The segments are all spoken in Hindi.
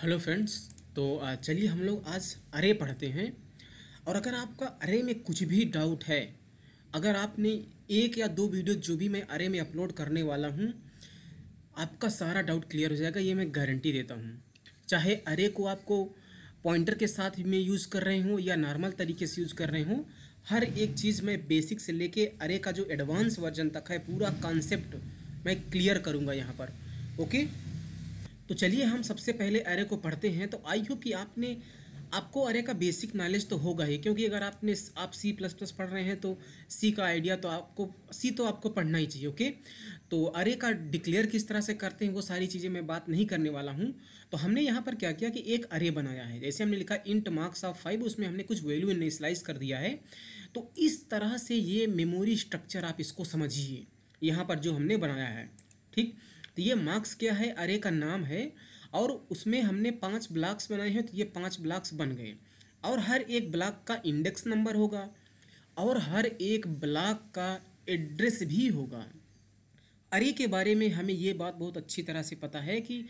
हेलो फ्रेंड्स तो चलिए हम लोग आज अरे पढ़ते हैं और अगर आपका अरे में कुछ भी डाउट है अगर आपने एक या दो वीडियो जो भी मैं अरे में अपलोड करने वाला हूँ आपका सारा डाउट क्लियर हो जाएगा ये मैं गारंटी देता हूँ चाहे अरे को आपको पॉइंटर के साथ में यूज़ कर रहे हों या नॉर्मल तरीके से यूज़ कर रहे हों हर एक चीज़ मैं बेसिक से लेके अरे का जो एडवांस वर्जन तक है पूरा कॉन्सेप्ट मैं क्लियर करूँगा यहाँ पर ओके तो चलिए हम सबसे पहले एरे को पढ़ते हैं तो आई होप कि आपने आपको अरे का बेसिक नॉलेज तो होगा ही क्योंकि अगर आपने आप सी प्लस प्लस पढ़ रहे हैं तो सी का आइडिया तो आपको सी तो आपको पढ़ना ही चाहिए ओके तो अरे का डिक्लेयर किस तरह से करते हैं वो सारी चीज़ें मैं बात नहीं करने वाला हूँ तो हमने यहाँ पर क्या किया कि एक अरे बनाया है जैसे हमने लिखा इंट मार्क्स ऑफ फाइव उसमें हमने कुछ वैल्यू स्लाइस कर दिया है तो इस तरह से ये मेमोरी स्ट्रक्चर आप इसको समझिए यहाँ पर जो हमने बनाया है ठीक तो ये मार्क्स क्या है अरे का नाम है और उसमें हमने पांच ब्लॉक्स बनाए हैं तो ये पांच ब्लॉक्स बन गए और हर एक ब्लॉक का इंडेक्स नंबर होगा और हर एक ब्लॉक का एड्रेस भी होगा अरे के बारे में हमें ये बात बहुत अच्छी तरह से पता है कि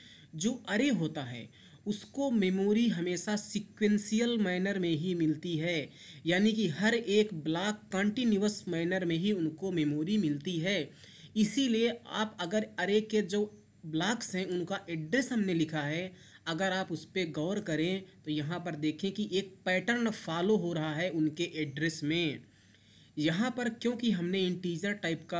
जो अरे होता है उसको मेमोरी हमेशा सिक्वेंशियल मैनर में ही मिलती है यानी कि हर एक ब्लॉक कंटिन्यूस मैनर में ही उनको मेमोरी मिलती है इसीलिए आप अगर अरे के जो ब्लॉक्स हैं उनका एड्रेस हमने लिखा है अगर आप उस पर गौर करें तो यहाँ पर देखें कि एक पैटर्न फॉलो हो रहा है उनके एड्रेस में यहाँ पर क्योंकि हमने इंटीजर टाइप का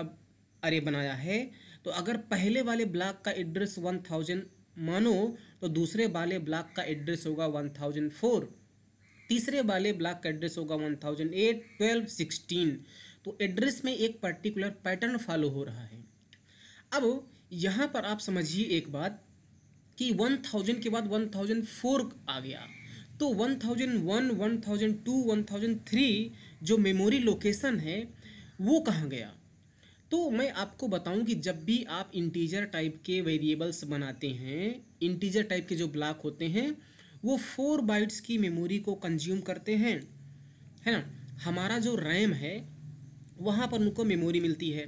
अरे बनाया है तो अगर पहले वाले ब्लॉक का एड्रेस वन थाउजेंड मानो तो दूसरे वाले ब्लॉक का एड्रेस होगा वन थाउजेंड फोर तीसरे वाले ब्लॉक का एड्रेस होगा one thousand eight twelve sixteen तो एड्रेस में एक पर्टिकुलर पैटर्न फॉलो हो रहा है अब यहाँ पर आप समझिए एक बात कि 1000 के बाद 1004 आ गया तो 1001, 1002, 1003 जो मेमोरी लोकेशन है वो कहाँ गया तो मैं आपको बताऊं कि जब भी आप इंटीजर टाइप के वेरिएबल्स बनाते हैं इंटीजर टाइप के जो ब्लॉक होते हैं वो फोर बाइट्स की मेमोरी को कंज्यूम करते हैं है ना हमारा जो रैम है वहाँ पर उनको मेमोरी मिलती है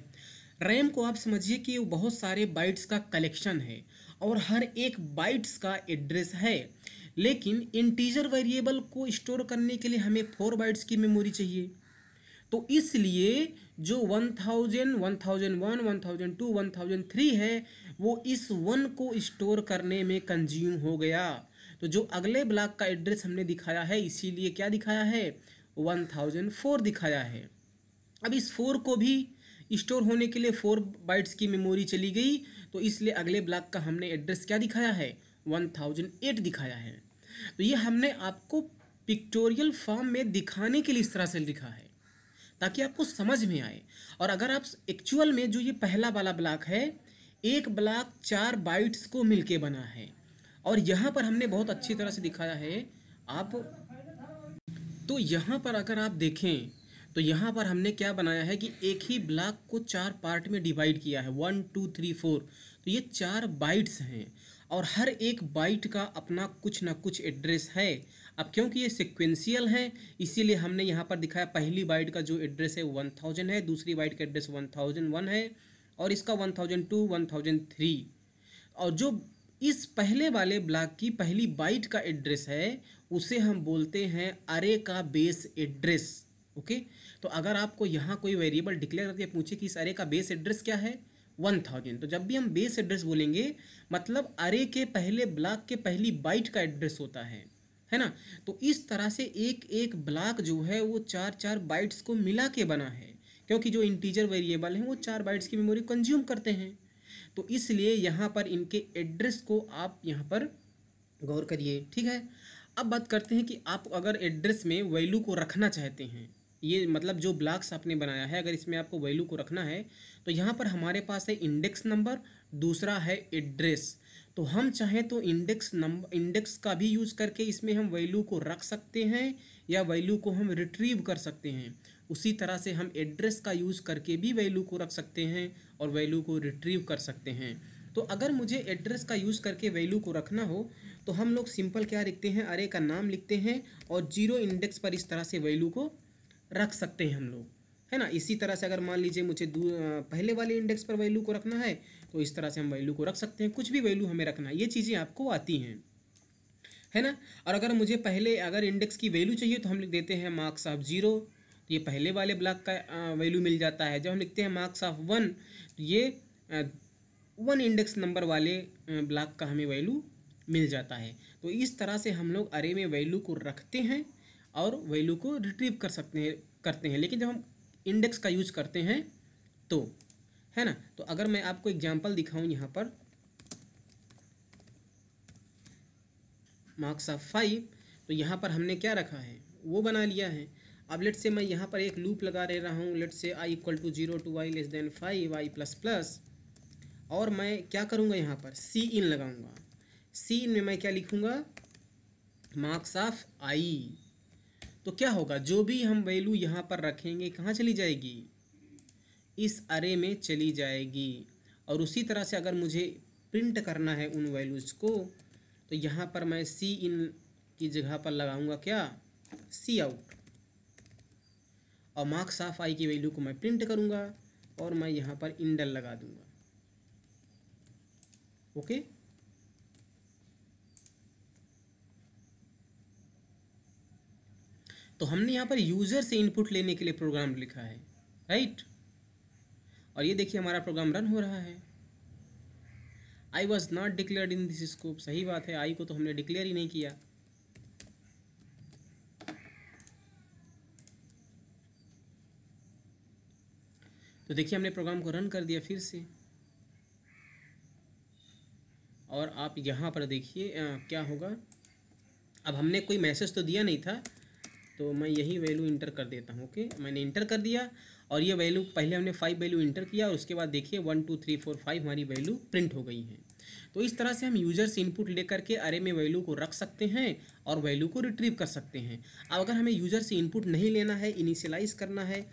रैम को आप समझिए कि बहुत सारे बाइट्स का कलेक्शन है और हर एक बाइट्स का एड्रेस है लेकिन इंटीजर वेरिएबल को स्टोर करने के लिए हमें फोर बाइट्स की मेमोरी चाहिए तो इसलिए जो one one one one thousand thousand thousand two one thousand three है वो इस वन को स्टोर करने में कंज्यूम हो गया तो जो अगले ब्लॉक का एड्रेस हमने दिखाया है इसीलिए क्या दिखाया है वन थाउजेंड फोर दिखाया है अब इस फोर को भी स्टोर होने के लिए फोर बाइट्स की मेमोरी चली गई तो इसलिए अगले ब्लॉक का हमने एड्रेस क्या दिखाया है वन थाउजेंड एट दिखाया है तो ये हमने आपको पिक्टोरियल फॉर्म में दिखाने के लिए इस तरह से लिखा है ताकि आपको समझ में आए और अगर आप एक्चुअल में जो ये पहला वाला ब्लॉक है एक ब्लॉक चार बाइट्स को मिलके बना है और यहाँ पर हमने बहुत अच्छी तरह से दिखाया है आप तो यहाँ पर अगर आप देखें तो यहाँ पर हमने क्या बनाया है कि एक ही ब्लॉक को चार पार्ट में डिवाइड किया है वन टू थ्री फोर तो ये चार बाइट्स हैं और हर एक बाइट का अपना कुछ ना कुछ एड्रेस है अब क्योंकि ये सिक्वेंशियल है इसीलिए हमने यहाँ पर दिखाया पहली बाइट का जो एड्रेस है वन थाउजेंड है दूसरी बाइट का एड्रेस वन थाउजेंड वन है और इसका one thousand two one thousand three और जो इस पहले वाले ब्लॉक की पहली बाइट का एड्रेस है उसे हम बोलते हैं अरे का बेस एड्रेस ओके तो अगर आपको यहाँ कोई वेरिएबल डिक्लेयर करके पूछे कि इस अरे का बेस एड्रेस क्या है वन थाउजेंड तो जब भी हम बेस एड्रेस बोलेंगे मतलब अरे के पहले ब्लॉक के पहली बाइट का एड्रेस होता है है ना तो इस तरह से एक एक ब्लॉक जो है वो चार चार बाइट्स को मिला के बना है क्योंकि जो इंटीजर वेरिएबल हैं वो चार बाइट्स की मेमोरी कंज्यूम करते हैं तो इसलिए यहाँ पर इनके एड्रेस को आप यहाँ पर गौर करिए ठीक है अब बात करते हैं कि आप अगर एड्रेस में वैल्यू को रखना चाहते हैं ये मतलब जो ब्लॉक्स आपने बनाया है अगर इसमें आपको वैल्यू को रखना है तो यहाँ पर हमारे पास है इंडेक्स नंबर दूसरा है एड्रेस तो हम चाहें तो इंडेक्स नंबर इंडेक्स का भी यूज़ करके इसमें हम वैल्यू को रख सकते हैं या वैल्यू को हम रिट्रीव कर सकते हैं उसी तरह से हम एड्रेस का यूज़ करके भी वैल्यू को रख सकते हैं और वैल्यू को रिट्रीव कर सकते हैं तो अगर मुझे एड्रेस का यूज़ करके वैल्यू को रखना हो तो हम लोग सिंपल क्या लिखते हैं अरे का नाम लिखते हैं और जीरो इंडेक्स पर इस तरह से वैल्यू को रख सकते हैं हम लोग है ना इसी तरह से अगर मान लीजिए मुझे पहले वाले इंडेक्स पर वैल्यू को रखना है तो इस तरह से हम वैल्यू को रख सकते हैं कुछ भी वैल्यू हमें रखना है ये चीज़ें आपको आती हैं है ना और अगर मुझे पहले अगर इंडेक्स की वैल्यू चाहिए तो हम लिख देते हैं मार्क्स ऑफ जीरो ये पहले वाले ब्लॉक का वैल्यू मिल जाता है जब हम लिखते हैं मार्क्स ऑफ वन तो ये वन इंडेक्स नंबर वाले ब्लॉक का हमें वैल्यू मिल जाता है तो इस तरह से हम लोग अरे में वैल्यू को रखते हैं और वैल्यू को रिट्रीव कर सकते हैं करते हैं लेकिन जब हम इंडेक्स का यूज करते हैं तो है ना तो अगर मैं आपको एग्जाम्पल दिखाऊं यहाँ पर मार्क्स ऑफ फाइव तो यहाँ पर हमने क्या रखा है वो बना लिया है अब लेट से मैं यहाँ पर एक लूप लगा रह रहा हूँ लेट से I equal to zero to I less than five I plus plus और मैं क्या करूँगा यहाँ पर सी इन लगाऊँगा सी इन में मैं क्या लिखूँगा मार्क्स ऑफ आई तो क्या होगा जो भी हम वैल्यू यहाँ पर रखेंगे कहाँ चली जाएगी इस अरे में चली जाएगी और उसी तरह से अगर मुझे प्रिंट करना है उन वैल्यूज़ को तो यहाँ पर मैं सी इन की जगह पर लगाऊंगा क्या सी आउट और मार्क्स ऑफ आई की वैल्यू को मैं प्रिंट करूँगा और मैं यहाँ पर इंडल लगा दूँगा ओके तो हमने यहाँ पर यूज़र से इनपुट लेने के लिए प्रोग्राम लिखा है राइट और ये देखिए हमारा प्रोग्राम रन हो रहा है I was not declare in this scope सही बात है आई को तो हमने डिक्लेयर ही नहीं किया तो देखिए हमने प्रोग्राम को रन कर दिया फिर से और आप यहाँ पर देखिए क्या होगा अब हमने कोई मैसेज तो दिया नहीं था तो मैं यही वैल्यू इंटर कर देता हूँ ओके मैंने इंटर कर दिया और ये वैल्यू पहले हमने फाइव वैल्यू इंटर किया और उसके बाद देखिए one two three four five हमारी वैल्यू प्रिंट हो गई है तो इस तरह से हम यूजर से इनपुट लेकर के अरे में वैल्यू को रख सकते हैं और वैल्यू को रिट्रीव कर सकते हैं अब अगर हमें यूजर से इनपुट नहीं लेना है इनिशियलाइज करना है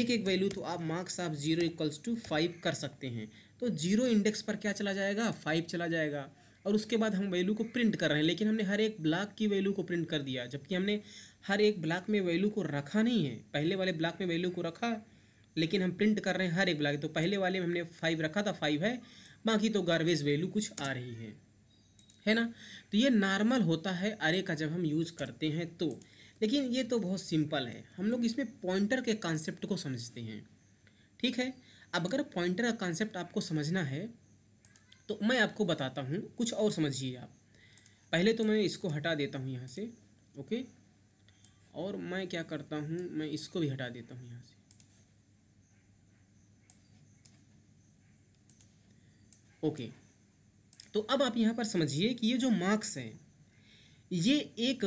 एक एक वैल्यू तो आप मार्क्स आप जीरो इक्वल्स टू फाइव कर सकते हैं तो जीरो इंडेक्स पर क्या चला जाएगा फाइव चला जाएगा और उसके बाद हम वैल्यू को प्रिंट कर रहे हैं लेकिन हमने हर एक ब्लॉक की वैल्यू को प्रिंट कर दिया जबकि हमने हर एक ब्लॉक में वैल्यू को रखा नहीं है पहले वाले ब्लॉक में वैल्यू को रखा लेकिन हम प्रिंट कर रहे हैं हर एक ब्लॉक तो पहले वाले में हमने फाइव रखा था फाइव है बाकी तो गार्बेज वैल्यू कुछ आ रही है है ना तो ये नॉर्मल होता है अरे का जब हम यूज करते हैं तो लेकिन ये तो बहुत सिंपल है हम लोग इसमें पॉइंटर के कॉन्सेप्ट को समझते हैं ठीक है अब अगर पॉइंटर का कॉन्सेप्ट आपको समझना है तो मैं आपको बताता हूँ कुछ और समझिए आप पहले तो मैं इसको हटा देता हूँ यहाँ से ओके और मैं क्या करता हूँ मैं इसको भी हटा देता हूँ यहाँ से ओके तो अब आप यहाँ पर समझिए कि ये जो मार्क्स हैं ये एक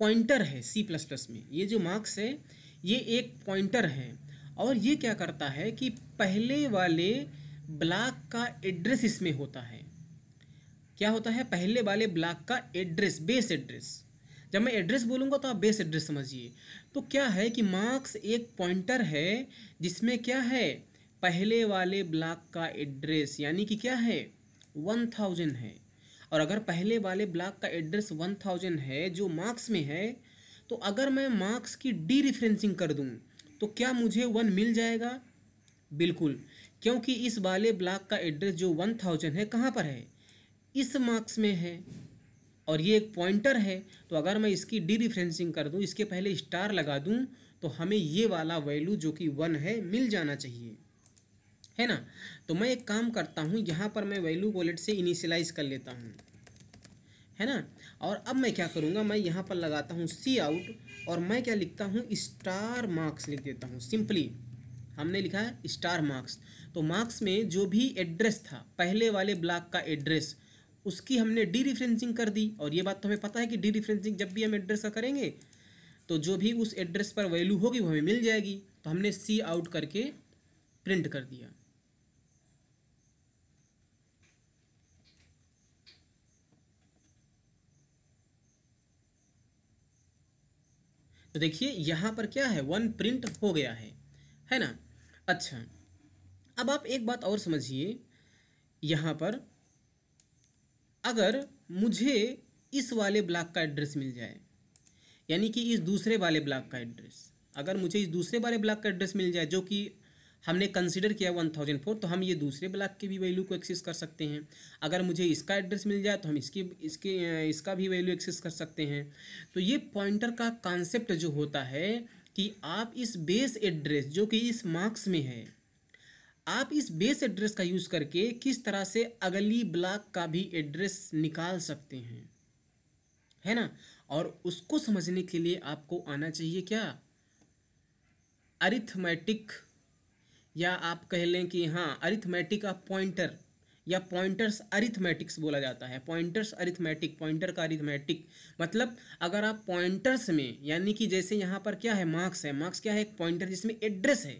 पॉइंटर है सी प्लस प्लस में ये जो मार्क्स है ये एक पॉइंटर है और ये क्या करता है कि पहले वाले ब्लॉक का एड्रेस इसमें होता है क्या होता है पहले वाले ब्लॉक का एड्रेस बेस एड्रेस जब मैं एड्रेस बोलूँगा तो आप बेस एड्रेस समझिए तो क्या है कि मार्क्स एक पॉइंटर है जिसमें क्या है पहले वाले ब्लॉक का एड्रेस यानी कि क्या है वन थाउजेंड है और अगर पहले वाले ब्लॉक का एड्रेस वन थाउजेंड है जो मार्क्स में है तो अगर मैं मार्क्स की डी रिफ्रेंसिंग कर दूँ तो क्या मुझे वन मिल जाएगा बिल्कुल क्योंकि इस वाले ब्लॉक का एड्रेस जो वन थाउजेंड है कहाँ पर है इस मार्क्स में है और ये एक पॉइंटर है तो अगर मैं इसकी डी रिफ्रेंसिंग कर दूँ इसके पहले स्टार लगा दूँ तो हमें ये वाला वैल्यू जो कि वन है मिल जाना चाहिए है ना तो मैं एक काम करता हूँ यहाँ पर मैं वैल्यू वॉलेट से इनिशलाइज कर लेता हूँ है ना और अब मैं क्या करूँगा मैं यहाँ पर लगाता हूँ सी आउट और मैं क्या लिखता हूँ स्टार मार्क्स लिख देता हूँ सिंपली हमने लिखा है स्टार मार्क्स तो मार्क्स में जो भी एड्रेस था पहले वाले ब्लॉक का एड्रेस उसकी हमने डी रिफ्रेंसिंग कर दी और ये बात तो हमें पता है कि डी रिफ्रेंसिंग जब भी हम एड्रेस का करेंगे तो जो भी उस एड्रेस पर वैल्यू होगी वो हमें मिल जाएगी तो हमने सी आउट करके प्रिंट कर दिया तो देखिए यहाँ पर क्या है वन प्रिंट हो गया है है ना अच्छा अब आप एक बात और समझिए यहाँ पर अगर मुझे इस वाले ब्लॉक का एड्रेस मिल जाए यानी कि इस दूसरे वाले ब्लॉक का एड्रेस अगर मुझे इस दूसरे वाले ब्लॉक का एड्रेस मिल जाए जो कि हमने कंसिडर किया वन थाउजेंड फोर तो हम ये दूसरे ब्लॉक के भी वैल्यू को एक्सेस कर सकते हैं अगर मुझे इसका एड्रेस मिल जाए तो हम इसकी इसके इसका भी वैल्यू एक्सेस कर सकते हैं तो ये पॉइंटर का कॉन्सेप्ट जो होता है कि आप इस बेस एड्रेस जो कि इस मार्क्स में है आप इस बेस एड्रेस का यूज़ करके किस तरह से अगली ब्लॉक का भी एड्रेस निकाल सकते हैं है ना और उसको समझने के लिए आपको आना चाहिए क्या अरिथमेटिक या आप कह लें कि हाँ अरिथमेटिक ऑफ पॉइंटर या पॉइंटर्स अरिथमेटिक्स बोला जाता है पॉइंटर्स अरिथमेटिक पॉइंटर का अरिथमेटिक मतलब अगर आप पॉइंटर्स में यानी कि जैसे यहाँ पर क्या है मार्क्स है मार्क्स क्या है एक पॉइंटर जिसमें एड्रेस है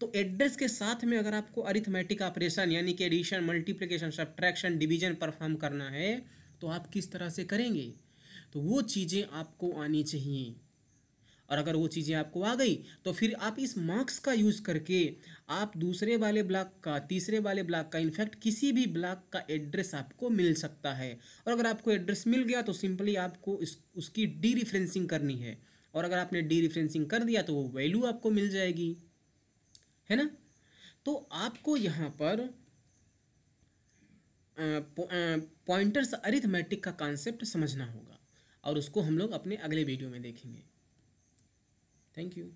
तो एड्रेस के साथ में अगर आपको अरिथमेटिक ऑपरेशन यानी कि addition multiplication subtraction division perform करना है तो आप किस तरह से करेंगे तो वो चीज़ें आपको आनी चाहिए और अगर वो चीज़ें आपको आ गई तो फिर आप इस मार्क्स का यूज़ करके आप दूसरे वाले ब्लॉक का तीसरे वाले ब्लॉक का इनफैक्ट किसी भी ब्लॉक का एड्रेस आपको मिल सकता है और अगर आपको एड्रेस मिल गया तो सिंपली आपको इस उसकी डी रिफ्रेंसिंग करनी है और अगर आपने डी रिफ्रेंसिंग कर दिया तो वो वैल्यू आपको मिल जाएगी है ना तो आपको यहाँ पर पॉइंटर्स अरिथमेटिक का कॉन्सेप्ट समझना होगा और उसको हम लोग अपने अगले वीडियो में देखेंगे Thank you.